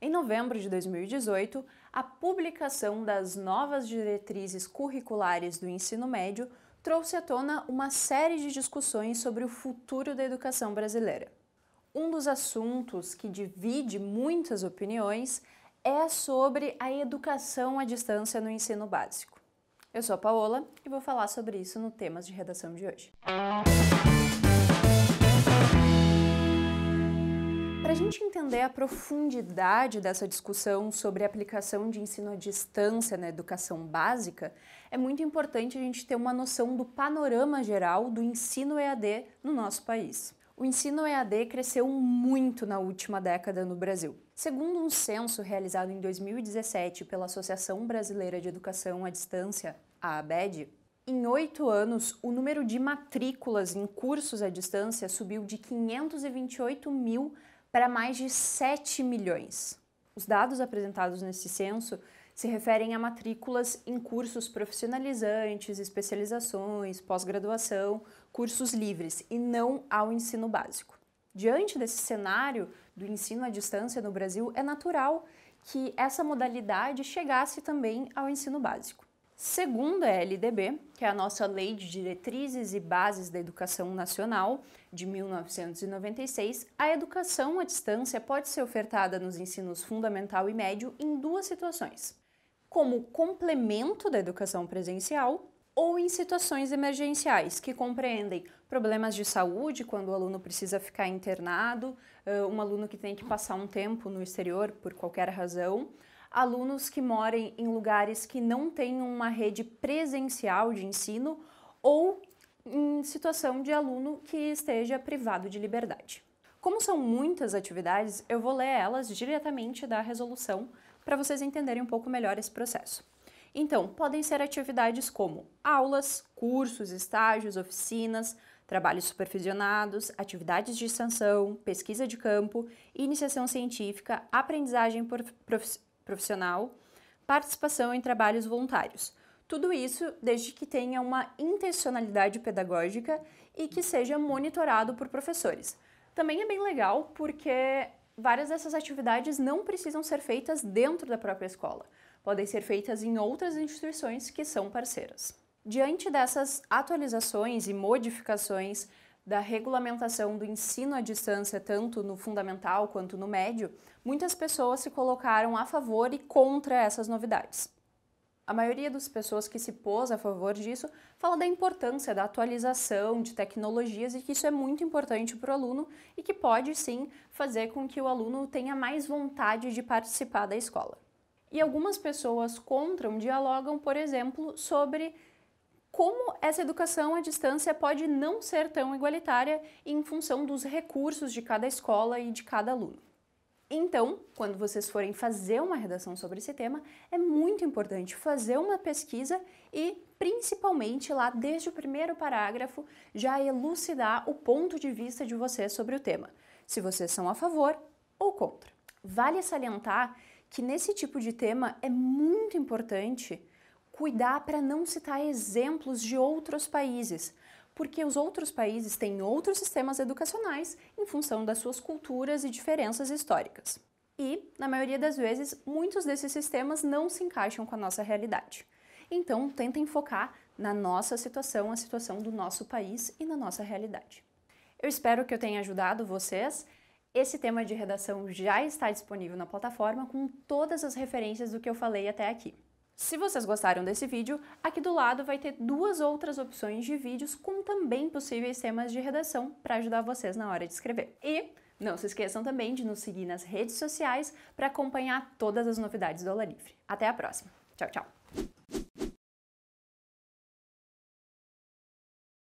em novembro de 2018, a publicação das novas diretrizes curriculares do ensino médio trouxe à tona uma série de discussões sobre o futuro da educação brasileira. Um dos assuntos que divide muitas opiniões é sobre a educação à distância no ensino básico. Eu sou a Paola e vou falar sobre isso no Temas de Redação de hoje. gente entender a profundidade dessa discussão sobre a aplicação de ensino à distância na educação básica, é muito importante a gente ter uma noção do panorama geral do ensino EAD no nosso país. O ensino EAD cresceu muito na última década no Brasil. Segundo um censo realizado em 2017 pela Associação Brasileira de Educação à Distância, a ABED, em oito anos, o número de matrículas em cursos à distância subiu de 528 mil para mais de 7 milhões. Os dados apresentados nesse censo se referem a matrículas em cursos profissionalizantes, especializações, pós-graduação, cursos livres e não ao ensino básico. Diante desse cenário do ensino à distância no Brasil, é natural que essa modalidade chegasse também ao ensino básico. Segundo a LDB, que é a nossa Lei de Diretrizes e Bases da Educação Nacional de 1996, a educação à distância pode ser ofertada nos ensinos fundamental e médio em duas situações: como complemento da educação presencial ou em situações emergenciais, que compreendem problemas de saúde, quando o aluno precisa ficar internado, um aluno que tem que passar um tempo no exterior por qualquer razão alunos que morem em lugares que não tenham uma rede presencial de ensino ou em situação de aluno que esteja privado de liberdade. Como são muitas atividades, eu vou ler elas diretamente da resolução para vocês entenderem um pouco melhor esse processo. Então, podem ser atividades como aulas, cursos, estágios, oficinas, trabalhos supervisionados, atividades de extensão, pesquisa de campo, iniciação científica, aprendizagem prof profissional, participação em trabalhos voluntários. Tudo isso desde que tenha uma intencionalidade pedagógica e que seja monitorado por professores. Também é bem legal porque várias dessas atividades não precisam ser feitas dentro da própria escola, podem ser feitas em outras instituições que são parceiras. Diante dessas atualizações e modificações da regulamentação do ensino à distância, tanto no fundamental quanto no médio, muitas pessoas se colocaram a favor e contra essas novidades. A maioria das pessoas que se pôs a favor disso fala da importância da atualização de tecnologias e que isso é muito importante para o aluno e que pode sim fazer com que o aluno tenha mais vontade de participar da escola. E algumas pessoas contra dialogam, por exemplo, sobre como essa educação à distância pode não ser tão igualitária em função dos recursos de cada escola e de cada aluno. Então, quando vocês forem fazer uma redação sobre esse tema, é muito importante fazer uma pesquisa e, principalmente, lá desde o primeiro parágrafo, já elucidar o ponto de vista de vocês sobre o tema, se vocês são a favor ou contra. Vale salientar que nesse tipo de tema é muito importante cuidar para não citar exemplos de outros países, porque os outros países têm outros sistemas educacionais em função das suas culturas e diferenças históricas. E, na maioria das vezes, muitos desses sistemas não se encaixam com a nossa realidade. Então, tentem focar na nossa situação, a situação do nosso país e na nossa realidade. Eu espero que eu tenha ajudado vocês. Esse tema de redação já está disponível na plataforma com todas as referências do que eu falei até aqui. Se vocês gostaram desse vídeo, aqui do lado vai ter duas outras opções de vídeos com também possíveis temas de redação para ajudar vocês na hora de escrever. E não se esqueçam também de nos seguir nas redes sociais para acompanhar todas as novidades do Aula Livre. Até a próxima. Tchau, tchau.